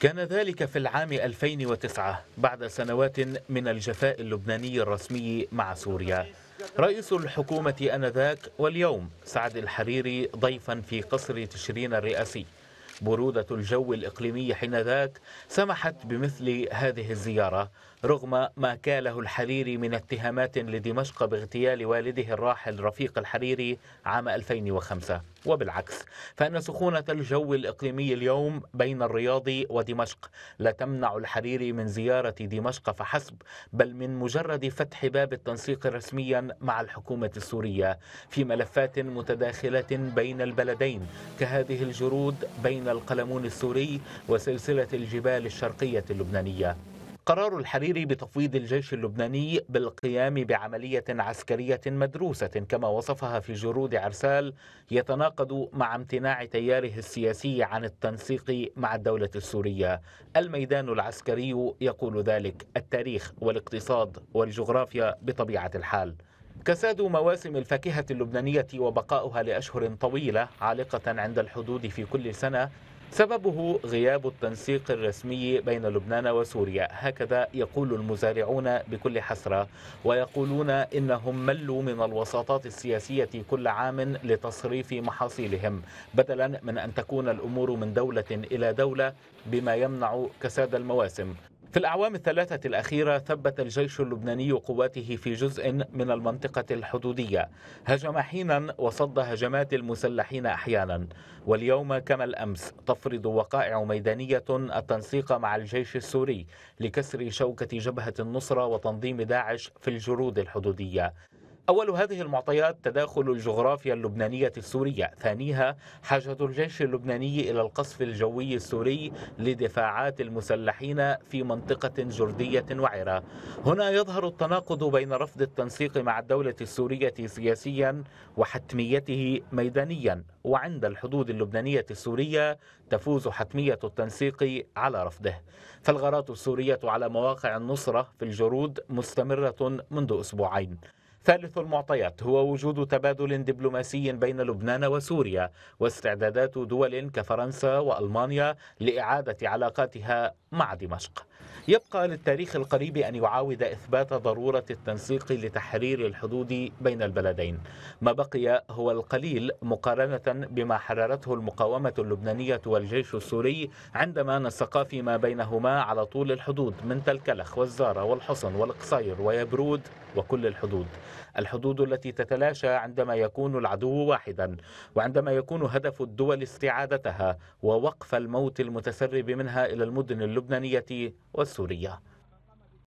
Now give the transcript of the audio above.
كان ذلك في العام 2009 بعد سنوات من الجفاء اللبناني الرسمي مع سوريا رئيس الحكومة آنذاك واليوم سعد الحريري ضيفا في قصر تشرين الرئاسي برودة الجو الإقليمي حينذاك سمحت بمثل هذه الزيارة رغم ما كاله الحريري من اتهامات لدمشق باغتيال والده الراحل رفيق الحريري عام 2005 وبالعكس فإن سخونة الجو الإقليمي اليوم بين الرياض ودمشق لا تمنع الحريري من زيارة دمشق فحسب بل من مجرد فتح باب التنسيق رسميا مع الحكومة السورية في ملفات متداخلة بين البلدين كهذه الجرود بين القلمون السوري وسلسلة الجبال الشرقية اللبنانية قرار الحريري بتفويض الجيش اللبناني بالقيام بعملية عسكرية مدروسة كما وصفها في جرود عرسال يتناقض مع امتناع تياره السياسي عن التنسيق مع الدولة السورية الميدان العسكري يقول ذلك التاريخ والاقتصاد والجغرافيا بطبيعة الحال كساد مواسم الفاكهة اللبنانية وبقاؤها لأشهر طويلة عالقة عند الحدود في كل سنة سببه غياب التنسيق الرسمي بين لبنان وسوريا هكذا يقول المزارعون بكل حسرة ويقولون إنهم ملوا من الوساطات السياسية كل عام لتصريف محاصيلهم بدلا من أن تكون الأمور من دولة إلى دولة بما يمنع كساد المواسم في الأعوام الثلاثة الأخيرة ثبت الجيش اللبناني قواته في جزء من المنطقة الحدودية هجم حينا وصد هجمات المسلحين أحيانا واليوم كما الأمس تفرض وقائع ميدانية التنسيق مع الجيش السوري لكسر شوكة جبهة النصرة وتنظيم داعش في الجرود الحدودية أول هذه المعطيات تداخل الجغرافيا اللبنانية السورية ثانيها حاجة الجيش اللبناني إلى القصف الجوي السوري لدفاعات المسلحين في منطقة جردية وعرة هنا يظهر التناقض بين رفض التنسيق مع الدولة السورية سياسيا وحتميته ميدانيا وعند الحدود اللبنانية السورية تفوز حتمية التنسيق على رفضه فالغارات السورية على مواقع النصرة في الجرود مستمرة منذ أسبوعين ثالث المعطيات هو وجود تبادل دبلوماسي بين لبنان وسوريا واستعدادات دول كفرنسا والمانيا لاعاده علاقاتها مع دمشق يبقى للتاريخ القريب أن يعاود إثبات ضرورة التنسيق لتحرير الحدود بين البلدين ما بقي هو القليل مقارنة بما حررته المقاومة اللبنانية والجيش السوري عندما نسقا فيما بينهما على طول الحدود من تلكلخ والزارة والحصن والقصير ويبرود وكل الحدود الحدود التي تتلاشى عندما يكون العدو واحدا وعندما يكون هدف الدول استعادتها ووقف الموت المتسرب منها إلى المدن اللبنانية والسورية